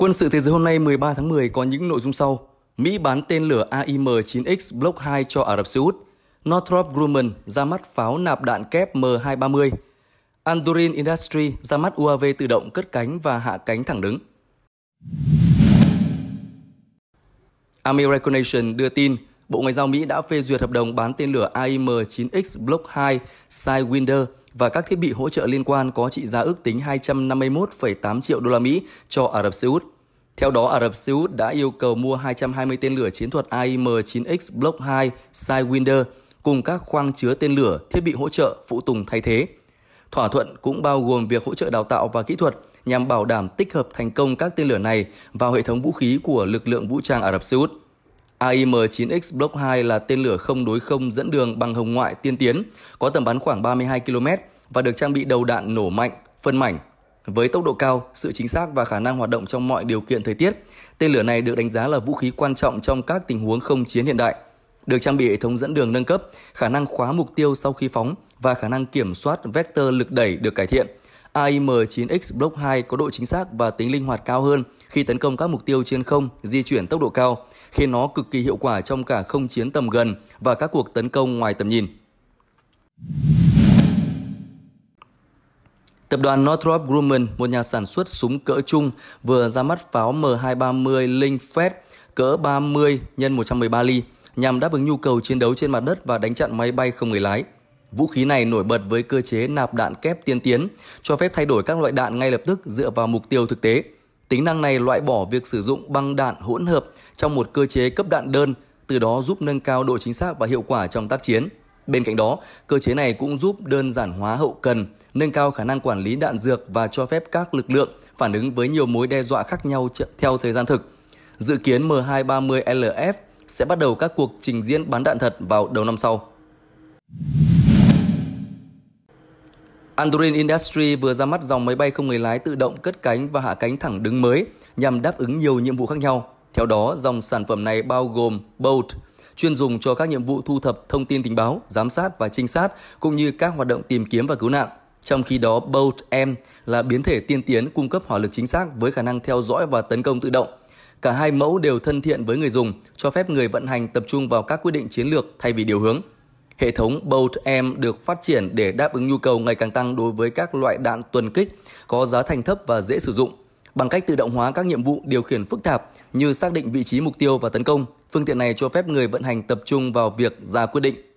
Quân sự thế giới hôm nay 13 tháng 10 có những nội dung sau. Mỹ bán tên lửa AIM-9X Block 2 cho Ả Rập Xê Út. Northrop Grumman ra mắt pháo nạp đạn kép M230. Andorin Industry ra mắt UAV tự động cất cánh và hạ cánh thẳng đứng. Army Recognition đưa tin Bộ Ngoại giao Mỹ đã phê duyệt hợp đồng bán tên lửa AIM-9X Block 2 Sidewinder và các thiết bị hỗ trợ liên quan có trị giá ước tính 251,8 triệu đô la Mỹ cho Ả Rập Xê Út. Theo đó, Ả Rập Xê Út đã yêu cầu mua 220 tên lửa chiến thuật AIM-9X Block 2 Sidewinder cùng các khoang chứa tên lửa, thiết bị hỗ trợ, phụ tùng thay thế. Thỏa thuận cũng bao gồm việc hỗ trợ đào tạo và kỹ thuật nhằm bảo đảm tích hợp thành công các tên lửa này vào hệ thống vũ khí của lực lượng vũ trang Ả Rập Xê Út. AIM-9X Block 2 là tên lửa không đối không dẫn đường bằng hồng ngoại tiên tiến, có tầm bắn khoảng 32 km và được trang bị đầu đạn nổ mạnh, phân mảnh với tốc độ cao, sự chính xác và khả năng hoạt động trong mọi điều kiện thời tiết, tên lửa này được đánh giá là vũ khí quan trọng trong các tình huống không chiến hiện đại. Được trang bị hệ thống dẫn đường nâng cấp, khả năng khóa mục tiêu sau khi phóng và khả năng kiểm soát vector lực đẩy được cải thiện. AIM-9X Block 2 có độ chính xác và tính linh hoạt cao hơn khi tấn công các mục tiêu trên không di chuyển tốc độ cao, Khi nó cực kỳ hiệu quả trong cả không chiến tầm gần và các cuộc tấn công ngoài tầm nhìn. Tập đoàn Northrop Grumman, một nhà sản xuất súng cỡ trung, vừa ra mắt pháo M230 fed cỡ 30 x 113 ly nhằm đáp ứng nhu cầu chiến đấu trên mặt đất và đánh chặn máy bay không người lái. Vũ khí này nổi bật với cơ chế nạp đạn kép tiên tiến, cho phép thay đổi các loại đạn ngay lập tức dựa vào mục tiêu thực tế. Tính năng này loại bỏ việc sử dụng băng đạn hỗn hợp trong một cơ chế cấp đạn đơn, từ đó giúp nâng cao độ chính xác và hiệu quả trong tác chiến. Bên cạnh đó, cơ chế này cũng giúp đơn giản hóa hậu cần, nâng cao khả năng quản lý đạn dược và cho phép các lực lượng phản ứng với nhiều mối đe dọa khác nhau theo thời gian thực. Dự kiến M230LF sẽ bắt đầu các cuộc trình diễn bắn đạn thật vào đầu năm sau. Anduril Industry vừa ra mắt dòng máy bay không người lái tự động cất cánh và hạ cánh thẳng đứng mới nhằm đáp ứng nhiều nhiệm vụ khác nhau. Theo đó, dòng sản phẩm này bao gồm Bolt, chuyên dùng cho các nhiệm vụ thu thập thông tin tình báo, giám sát và trinh sát cũng như các hoạt động tìm kiếm và cứu nạn. Trong khi đó, Bolt M là biến thể tiên tiến cung cấp hỏa lực chính xác với khả năng theo dõi và tấn công tự động. Cả hai mẫu đều thân thiện với người dùng, cho phép người vận hành tập trung vào các quyết định chiến lược thay vì điều hướng. Hệ thống Bolt M được phát triển để đáp ứng nhu cầu ngày càng tăng đối với các loại đạn tuần kích có giá thành thấp và dễ sử dụng bằng cách tự động hóa các nhiệm vụ điều khiển phức tạp như xác định vị trí mục tiêu và tấn công. Phương tiện này cho phép người vận hành tập trung vào việc ra quyết định.